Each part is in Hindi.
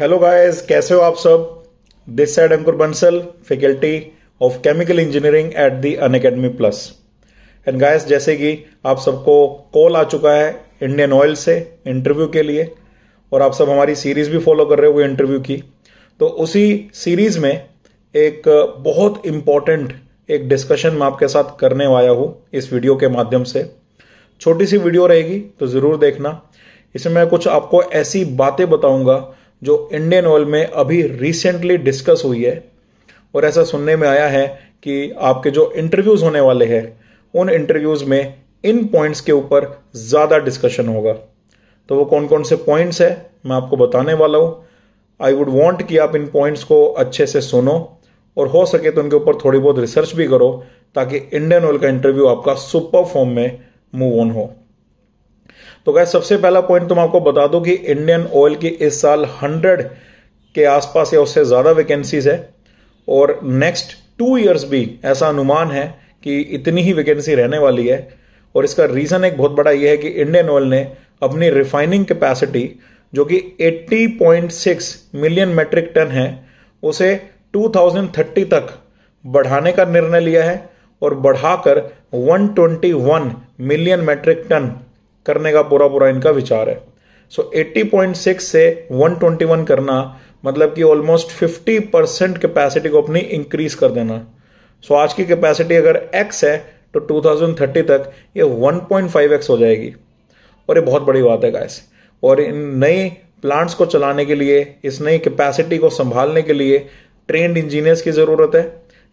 हेलो गाइस कैसे हो आप सब this side Ankur Bansal faculty of chemical engineering at the Unacademy plus and guys जैसे कि आप सबको कॉल आ चुका है इंडियन ऑयल से इंटरव्यू के लिए और आप सब हमारी सीरीज भी फॉलो कर रहे हो इंटरव्यू की तो उसी सीरीज में एक बहुत इंपॉर्टेंट एक डिस्कशन मैं आपके साथ करने आया हूँ इस वीडियो के माध्यम से छोटी सी वीडियो रहेगी तो ज़रूर देखना इसमें मैं कुछ आपको ऐसी बातें बताऊंगा जो इंडियन ऑयल में अभी रिसेंटली डिस्कस हुई है और ऐसा सुनने में आया है कि आपके जो इंटरव्यूज़ होने वाले हैं उन इंटरव्यूज़ में इन पॉइंट्स के ऊपर ज़्यादा डिस्कशन होगा तो वो कौन कौन से पॉइंट्स है मैं आपको बताने वाला हूँ आई वुड वॉन्ट कि आप इन पॉइंट्स को अच्छे से सुनो और हो सके तो उनके ऊपर थोड़ी बहुत रिसर्च भी करो ताकि इंडियन ऑयल का इंटरव्यू आपका सुपर फॉर्म में मूव ऑन हो तो गैस सबसे पहला पॉइंट तुम आपको बता दो कि इंडियन ऑयल की इस साल हंड्रेड के आसपास या उससे ज़्यादा वैकेंसीज है और नेक्स्ट टू ईयर्स भी ऐसा अनुमान है कि इतनी ही वैकेंसी रहने वाली है और इसका रीज़न एक बहुत बड़ा यह है कि इंडियन ऑयल ने अपनी रिफाइनिंग कैपेसिटी जो कि 80.6 मिलियन मेट्रिक टन है उसे 2030 तक बढ़ाने का निर्णय लिया है और बढ़ाकर 121 मिलियन मेट्रिक टन करने का पूरा पूरा इनका विचार है सो so, 80.6 से 121 करना मतलब कि ऑलमोस्ट 50 परसेंट कैपेसिटी को अपनी इंक्रीज कर देना सो so, आज की कैपेसिटी अगर एक्स है तो 2030 तक ये 1.5x हो जाएगी और ये बहुत बड़ी बात है गाइस और इन नए प्लांट्स को चलाने के लिए इस नई कैपेसिटी को संभालने के लिए ट्रेंड इंजीनियर्स की ज़रूरत है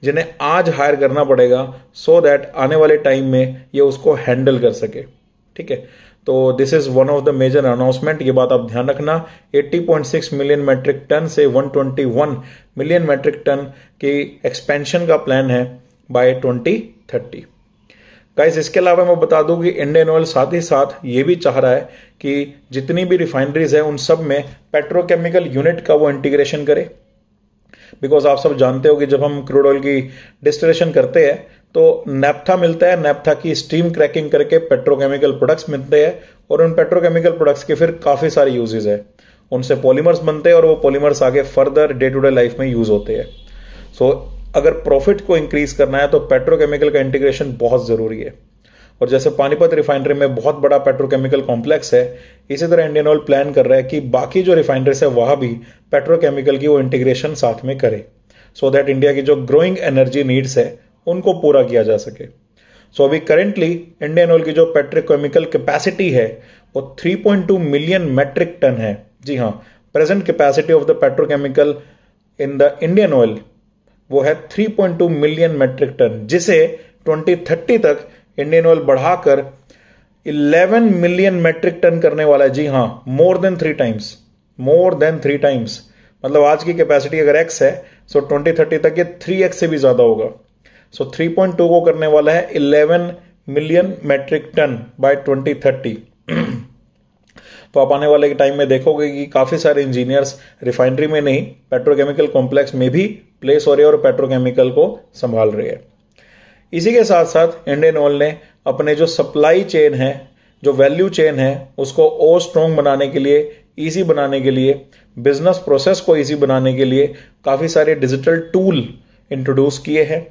जिन्हें आज हायर करना पड़ेगा सो so दैट आने वाले टाइम में ये उसको हैंडल कर सके ठीक है तो this is one of the major announcement ये बात आप ध्यान रखना 80.6 मिलियन मैट्रिक टन से 121 मिलियन मैट्रिक टन की एक्सपेंशन का प्लान है बाय 2030 गाइस इसके अलावा मैं बता दूं कि इंडियन ऑयल साथ ही साथ ये भी चाह रहा है कि जितनी भी रिफाइनरीज है उन सब में पेट्रोकेमिकल यूनिट का वो इंटीग्रेशन करे बिकॉज आप सब जानते हो कि जब हम क्रूड ऑयल की डिस्टिलेशन करते हैं तो नेप्था मिलता है नेप्था की स्टीम क्रैकिंग करके पेट्रोकेमिकल प्रोडक्ट्स मिलते हैं और उन पेट्रोकेमिकल प्रोडक्ट्स के फिर काफ़ी सारे यूजेज है उनसे पॉलीमर्स बनते हैं और वो पॉलीमर्स आगे further day to day life में यूज होते हैं सो so, अगर प्रॉफिट को इंक्रीज करना है तो पेट्रोकेमिकल का इंटीग्रेशन बहुत ज़रूरी है और जैसे पानीपत रिफाइनरी में बहुत बड़ा पेट्रोकेमिकल कॉम्प्लेक्स है इसी तरह इंडियन ऑयल प्लान कर रहा है कि बाकी जो रिफाइनरीज है वहाँ भी पेट्रोकेमिकल की वो इंटीग्रेशन साथ में करे सो दैट इंडिया की जो ग्रोइंग एनर्जी नीड्स है उनको पूरा किया जा सके सो so, अभी करेंटली इंडियन ऑयल की जो पेट्रोकेमिकल कैपेसिटी है वो 3.2 मिलियन मेट्रिक टन है जी हाँ present capacity of the petrochemical in the Indian oil वो है 3.2 मिलियन मेट्रिक टन जिसे 2030 तक इंडियन ऑयल बढ़ाकर 11 मिलियन मेट्रिक टन करने वाला है जी हाँ more than three times more than three times मतलब आज की कैपेसिटी अगर एक्स है सो so 2030 तक ये थ्री एक्स से भी ज़्यादा होगा सो so 3.2 को करने वाला है 11 मिलियन मेट्रिक टन बाय 2030 तो आप आने वाले के टाइम में देखोगे कि काफ़ी सारे इंजीनियर्स रिफाइनरी में नहीं पेट्रोकेमिकल कॉम्प्लेक्स में भी प्लेस हो रहे है और पेट्रोकेमिकल को संभाल रहे हैं इसी के साथ साथ इंडियन ऑयल ने अपने जो सप्लाई चेन है जो वैल्यू चेन है उसको और स्ट्रॉन्ग बनाने के लिए ईजी बनाने के लिए बिजनेस प्रोसेस को ईजी बनाने के लिए काफ़ी सारे डिजिटल टूल इंट्रोड्यूस किए हैं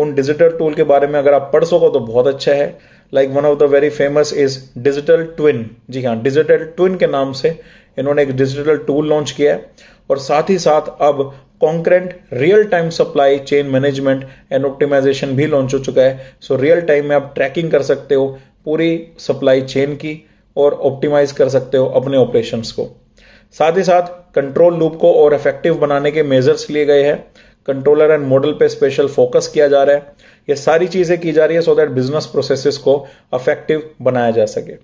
उन डिजिटल टूल के बारे में अगर आप पढ़ सको तो बहुत अच्छा है like one of the very famous is digital twin जी हाँ डिजिटल ट्विन के नाम से इन्होंने एक डिजिटल टूल लॉन्च किया है और साथ ही साथ अब concurrent real time supply chain management and optimization भी लॉन्च हो चुका है सो रियल टाइम में आप ट्रैकिंग कर सकते हो पूरी सप्लाई चेन की और ऑप्टिमाइज कर सकते हो अपने ऑपरेशंस को साथ ही साथ कंट्रोल लूप को और इफेक्टिव बनाने के मेजर्स लिए गए हैं कंट्रोलर एंड मॉडल पे स्पेशल फोकस किया जा रहा है ये सारी चीज़ें की जा रही है सो दैट बिजनेस प्रोसेसेस को अफेक्टिव बनाया जा सके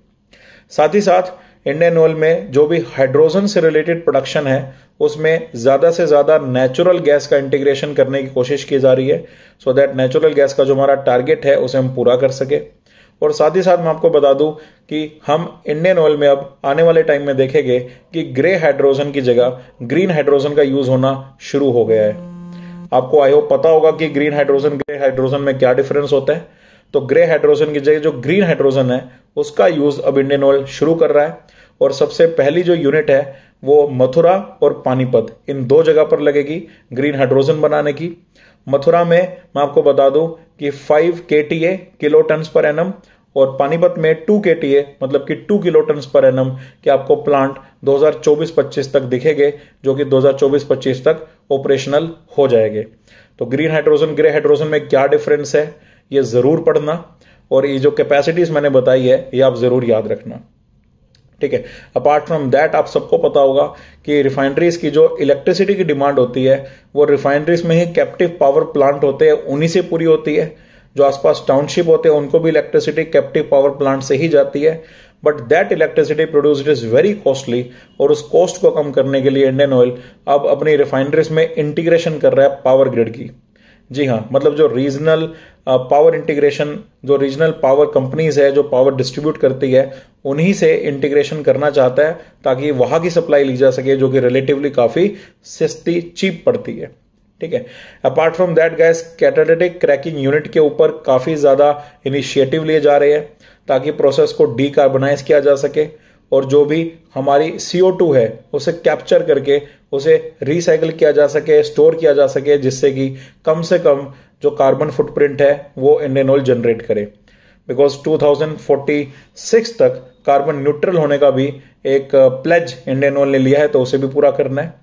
साथ ही साथ इंडियन ऑयल में जो भी हाइड्रोजन से रिलेटेड प्रोडक्शन है उसमें ज़्यादा से ज़्यादा नेचुरल गैस का इंटीग्रेशन करने की कोशिश की जा रही है सो दैट नेचुरल गैस का जो हमारा टारगेट है उसे हम पूरा कर सके और साथ ही साथ मैं आपको बता दूं कि हम इंडियन ऑयल में अब आने वाले टाइम में देखेंगे कि ग्रे हाइड्रोजन की जगह ग्रीन हाइड्रोजन का यूज़ होना शुरू हो गया है आपको आई होप पता होगा कि ग्रीन हाइड्रोजन ग्रे हाइड्रोजन में क्या डिफरेंस होता है तो ग्रे हाइड्रोजन की जगह जो ग्रीन हाइड्रोजन है उसका यूज अब इंडियन ऑयल शुरू कर रहा है और सबसे पहली जो यूनिट है वो मथुरा और पानीपत इन दो जगह पर लगेगी ग्रीन हाइड्रोजन बनाने की मथुरा में मैं आपको बता दूं कि 5 K T A kilo ton per annum और पानीपत में टू के टी ए मतलब कि टू किलो टन पर एन के आपको प्लांट 2024-25 तक दिखेंगे जो कि 2024-25 तक ऑपरेशनल हो जाएंगे तो ग्रीन हाइड्रोजन ग्रे हाइड्रोजन में क्या डिफरेंस है ये ज़रूर पढ़ना और ये जो कैपेसिटीज़ मैंने बताई है ये आप ज़रूर याद रखना ठीक है अपार्ट फ्रॉम दैट आप सबको पता होगा कि रिफाइनरीज की जो इलेक्ट्रिसिटी की डिमांड होती है वो रिफाइनरीज में ही कैप्टिव पावर प्लांट होते हैं उन्हीं से पूरी होती है जो आसपास टाउनशिप होते हैं उनको भी इलेक्ट्रिसिटी कैप्टिव पावर प्लांट से ही जाती है but that electricity produce it is very costly और उस कॉस्ट को कम करने के लिए इंडियन ऑयल अब अपनी रिफाइनरीज में इंटीग्रेशन कर रहा है पावर ग्रिड की जी हाँ मतलब जो रीजनल पावर इंटीग्रेशन जो रीजनल पावर कंपनीज है जो पावर डिस्ट्रीब्यूट करती है उन्हीं से इंटीग्रेशन करना चाहता है ताकि वहां की सप्लाई ली जा सके जो कि रिलेटिवली काफ़ी सस्ती चीप पड़ती है ठीक है apart from that gas catalytic cracking unit के ऊपर काफ़ी ज़्यादा इनिशिएटिव लिए जा रहे हैं ताकि प्रोसेस को डीकार्बोनाइज किया जा सके और जो भी हमारी टू है उसे कैप्चर करके उसे रिसाइकिल किया जा सके स्टोर किया जा सके जिससे कि कम से कम जो कार्बन फुटप्रिंट है वो इंडियन ऑयल जनरेट करे बिकॉज 2046 तक कार्बन न्यूट्रल होने का भी एक प्लेज इंडियन ऑयल ने लिया है तो उसे भी पूरा करना है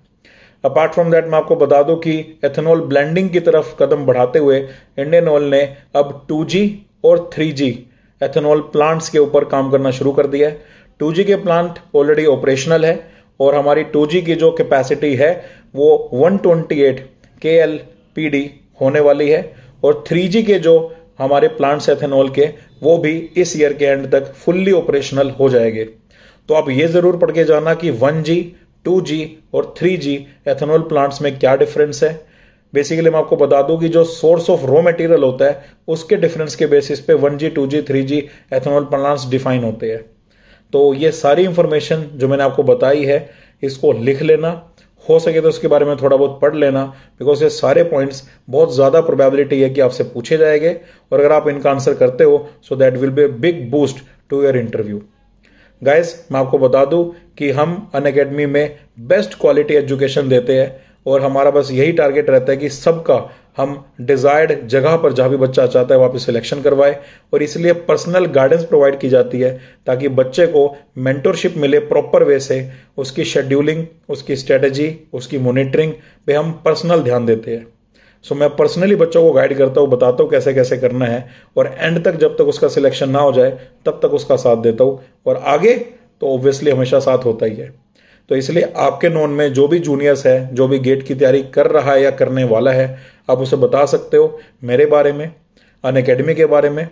अपार्ट फ्रॉम दैट मैं आपको बता दूं कि एथेनॉल ब्लेंडिंग की तरफ कदम बढ़ाते हुए इंडियन ऑयल ने अब 2G और 3G एथेनॉल प्लांट्स के ऊपर काम करना शुरू कर दिया है 2G के प्लांट ऑलरेडी ऑपरेशनल है और हमारी 2G की जो कैपेसिटी है वो 128 KLPD होने वाली है और थ्री के जो हमारे प्लांट्स एथेनॉल के वो भी इस ईयर के एंड तक फुल्ली ऑपरेशनल हो जाएंगे तो आप ये ज़रूर पढ़ के जाना कि 1G जी और जी एथेनॉल प्लांट्स में क्या डिफरेंस है बेसिकली मैं आपको बता दूं कि जो सोर्स ऑफ रॉ मटेरियल होता है उसके डिफरेंस के बेसिस पे 1G, 2G, 3G ethanol plants define होते हैं तो ये सारी इंफॉर्मेशन जो मैंने आपको बताई है इसको लिख लेना हो सके तो उसके बारे में थोड़ा बहुत पढ़ लेना बिकॉज ये सारे पॉइंट्स बहुत ज़्यादा प्रोबेबिलिटी है कि आपसे पूछे जाएंगे और अगर आप इनका आंसर करते हो so that will be big boost to your interview guys मैं आपको बता दूं कि हम अन अकेडमी में बेस्ट क्वालिटी एजुकेशन देते हैं और हमारा बस यही टारगेट रहता है कि सबका हम डिज़ायर्ड जगह पर जहाँ भी बच्चा चाहता है वहाँ पर सिलेक्शन करवाए और इसलिए पर्सनल गाइडेंस प्रोवाइड की जाती है ताकि बच्चे को मेंटोरशिप मिले प्रॉपर वे से उसकी शेड्यूलिंग उसकी स्ट्रेटजी उसकी मॉनिटरिंग पे हम पर्सनल ध्यान देते हैं सो मैं पर्सनली बच्चों को गाइड करता हूँ बताता हूँ कैसे कैसे करना है और एंड तक जब तक उसका सिलेक्शन ना हो जाए तब तक उसका साथ देता हूँ और आगे तो ऑब्वियसली हमेशा साथ होता ही है तो इसलिए आपके नोन में जो भी जूनियर्स है जो भी गेट की तैयारी कर रहा है या करने वाला है आप उसे बता सकते हो मेरे बारे में अन अकेडमी के बारे में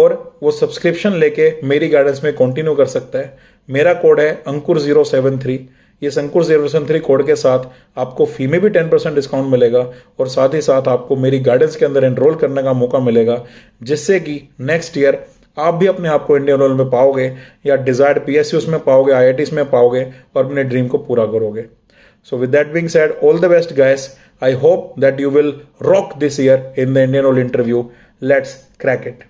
और वो सब्सक्रिप्शन लेके मेरी गाइडेंस में कंटिन्यू कर सकता है मेरा कोड है अंकुर जीरो सेवन थ्री ये संकुर जीरो थ्री कोड के साथ आपको फी में भी टेन परसेंट डिस्काउंट मिलेगा और साथ ही साथ आपको मेरी गाइडेंस के अंदर एनरोल करने का मौका मिलेगा जिससे कि नेक्स्ट ईयर आप भी अपने आप को इंडियन ऑयल में पाओगे या डिजायर्ड पीएसयूस में पाओगे आई में पाओगे और अपने ड्रीम को पूरा करोगे so with that being said all the best guys I hope that you will rock this year in the Indian Oil interview let's crack it